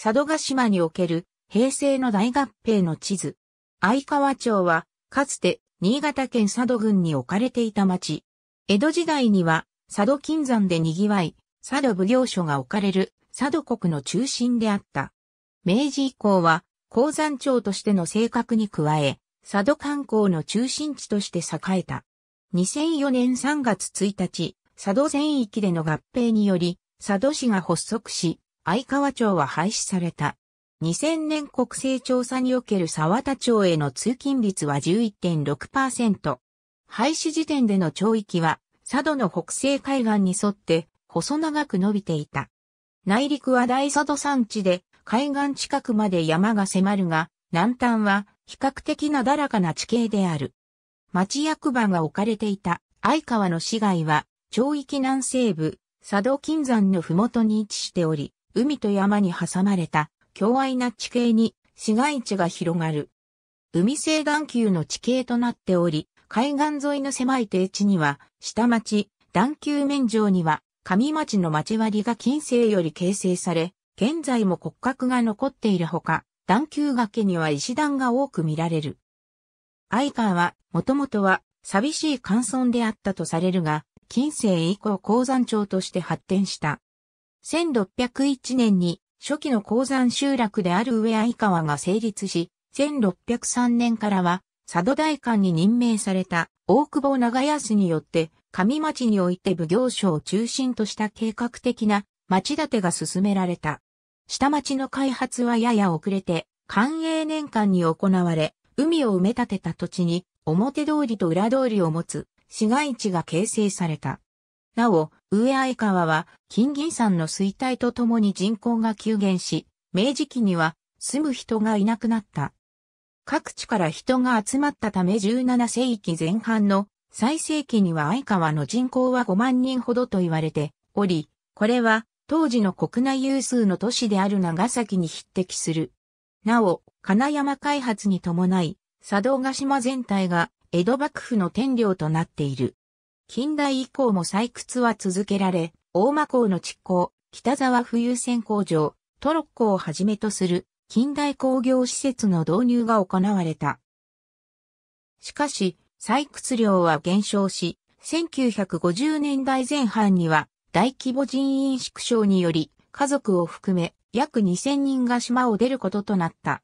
佐渡島における平成の大合併の地図。相川町は、かつて新潟県佐渡郡に置かれていた町。江戸時代には佐渡金山で賑わい、佐渡奉行所が置かれる佐渡国の中心であった。明治以降は、鉱山町としての性格に加え、佐渡観光の中心地として栄えた。2004年3月1日、佐渡全域での合併により、佐渡市が発足し、相川町は廃止された。2000年国勢調査における沢田町への通勤率は11.6%。廃止時点での町域は、佐渡の北西海岸に沿って細長く伸びていた。内陸は大佐渡山地で海岸近くまで山が迫るが、南端は比較的なだらかな地形である。町役場が置かれていた相川の市街は、町域南西部、佐渡金山の麓に位置しており、海と山に挟まれた狭愛な地形に市街地が広がる。海西岸級の地形となっており、海岸沿いの狭い低地には、下町、段球面上には、上町の町割が近世より形成され、現在も骨格が残っているほか、段球崖には石段が多く見られる。愛川は、もともとは、寂しい寒村であったとされるが、近世以降鉱山町として発展した。1601年に初期の鉱山集落である上相川が成立し、1603年からは佐渡大官に任命された大久保長安によって上町において奉行所を中心とした計画的な町建てが進められた。下町の開発はやや遅れて、官営年間に行われ、海を埋め立てた土地に表通りと裏通りを持つ市街地が形成された。なお、上相川は金銀山の衰退とともに人口が急減し、明治期には住む人がいなくなった。各地から人が集まったため17世紀前半の最盛期には相川の人口は5万人ほどと言われており、これは当時の国内有数の都市である長崎に匹敵する。なお、金山開発に伴い、佐渡島全体が江戸幕府の天領となっている。近代以降も採掘は続けられ、大間港の築港、北沢浮遊船工場、トロッコをはじめとする近代工業施設の導入が行われた。しかし、採掘量は減少し、1950年代前半には大規模人員縮小により、家族を含め約2000人が島を出ることとなった。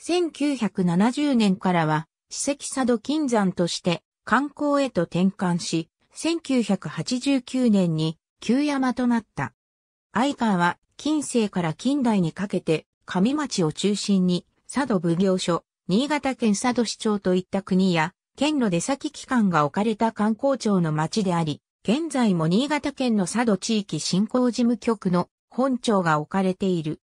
1970年からは、史跡佐渡金山として観光へと転換し、1989年に旧山となった。相川は近世から近代にかけて上町を中心に佐渡奉行所、新潟県佐渡市長といった国や県路出先機関が置かれた観光庁の町であり、現在も新潟県の佐渡地域振興事務局の本庁が置かれている。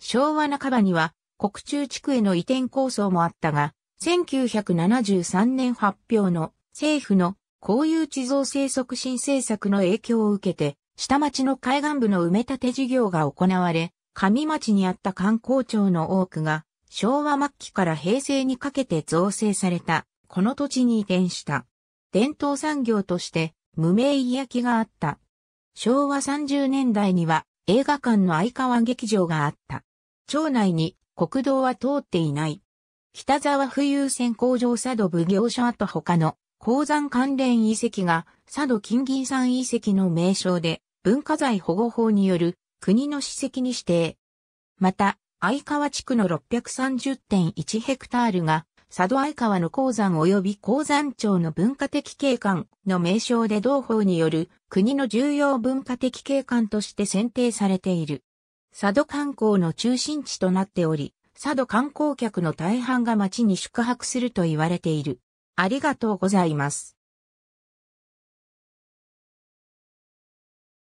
昭和半ばには国中地区への移転構想もあったが、1973年発表の政府のこういう地蔵生促進政策の影響を受けて、下町の海岸部の埋め立て事業が行われ、上町にあった観光庁の多くが、昭和末期から平成にかけて造成された、この土地に移転した。伝統産業として、無名家焼があった。昭和30年代には、映画館の相川劇場があった。町内に国道は通っていない。北沢浮遊線工場佐渡奉行所跡他の鉱山関連遺跡が佐渡金銀山遺跡の名称で文化財保護法による国の史跡に指定。また、相川地区の630.1ヘクタールが佐渡相川の鉱山及び鉱山町の文化的景観の名称で同法による国の重要文化的景観として選定されている。佐渡観光の中心地となっており、佐渡観光客の大半が町に宿泊すると言われている。ありがとうございます。